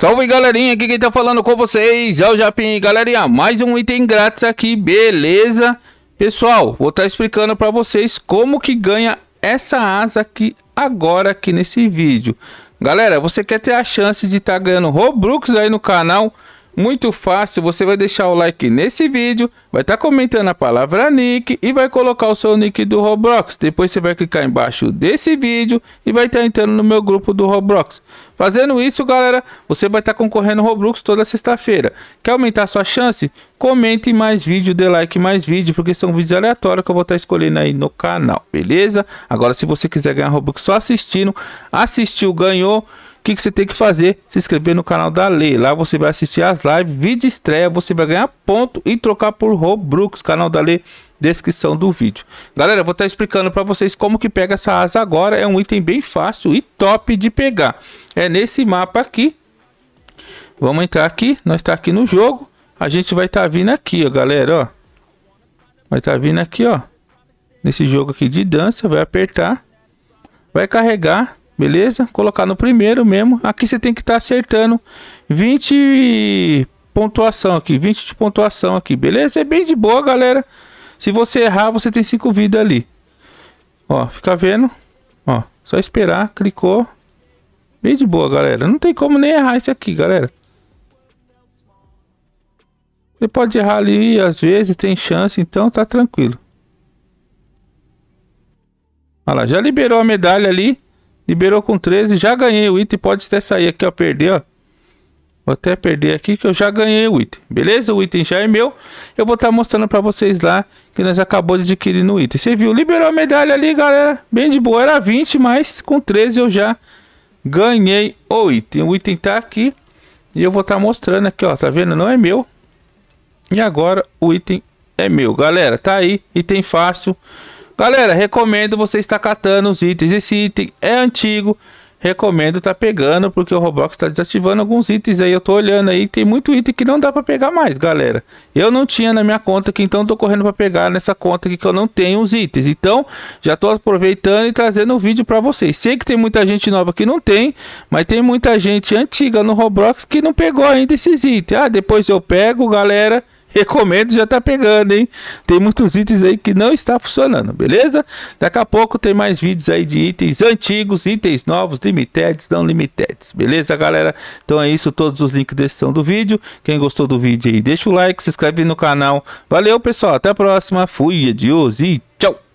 Salve galerinha, aqui quem tá falando com vocês é o Japim. Galerinha, mais um item grátis aqui, beleza? Pessoal, vou estar tá explicando para vocês como que ganha essa asa aqui agora aqui nesse vídeo. Galera, você quer ter a chance de estar tá ganhando Robux aí no canal? Muito fácil, você vai deixar o like nesse vídeo, vai estar tá comentando a palavra nick e vai colocar o seu nick do Roblox. Depois você vai clicar embaixo desse vídeo e vai estar tá entrando no meu grupo do Roblox. Fazendo isso, galera, você vai estar tá concorrendo Roblox toda sexta-feira. Quer aumentar sua chance? Comente mais vídeo, dê like mais vídeo, porque são vídeos aleatórios que eu vou estar tá escolhendo aí no canal, beleza? Agora, se você quiser ganhar Roblox só assistindo, assistiu, ganhou o que, que você tem que fazer? Se inscrever no canal da Lei. Lá você vai assistir as lives, vídeo estreia, você vai ganhar ponto e trocar por Robux, canal da Lei descrição do vídeo. Galera, vou estar tá explicando para vocês como que pega essa asa agora. É um item bem fácil e top de pegar. É nesse mapa aqui. Vamos entrar aqui. Nós está aqui no jogo. A gente vai estar tá vindo aqui, ó, galera, ó. Vai estar tá vindo aqui, ó. Nesse jogo aqui de dança, vai apertar. Vai carregar. Beleza? Colocar no primeiro mesmo. Aqui você tem que estar tá acertando 20 pontuação aqui, 20 de pontuação aqui, beleza? É bem de boa, galera. Se você errar, você tem 5 vidas ali. Ó, fica vendo? Ó, só esperar, clicou. Bem de boa, galera. Não tem como nem errar isso aqui, galera. Você pode errar ali, às vezes tem chance, então tá tranquilo. Olha lá, já liberou a medalha ali. Liberou com 13, já ganhei o item, pode até sair aqui, ó, perder, ó. Vou até perder aqui que eu já ganhei o item, beleza? O item já é meu, eu vou estar tá mostrando pra vocês lá que nós acabamos de adquirir no item. Você viu, liberou a medalha ali, galera, bem de boa, era 20, mas com 13 eu já ganhei o item. O item tá aqui e eu vou estar tá mostrando aqui, ó, tá vendo? Não é meu. E agora o item é meu, galera, tá aí, item fácil. Galera, recomendo você estar catando os itens. Esse item é antigo. Recomendo estar tá pegando, porque o Roblox está desativando alguns itens aí. Eu tô olhando aí, tem muito item que não dá para pegar mais, galera. Eu não tinha na minha conta aqui, então tô correndo para pegar nessa conta aqui que eu não tenho os itens. Então, já tô aproveitando e trazendo o um vídeo para vocês. Sei que tem muita gente nova que não tem, mas tem muita gente antiga no Roblox que não pegou ainda esses itens. Ah, depois eu pego, galera Recomendo, já tá pegando, hein? Tem muitos itens aí que não está funcionando, beleza? Daqui a pouco tem mais vídeos aí de itens antigos, itens novos, limited, não limited, beleza, galera? Então é isso, todos os links descrição do vídeo. Quem gostou do vídeo aí, deixa o like, se inscreve no canal. Valeu, pessoal, até a próxima. Fui, adiós e tchau!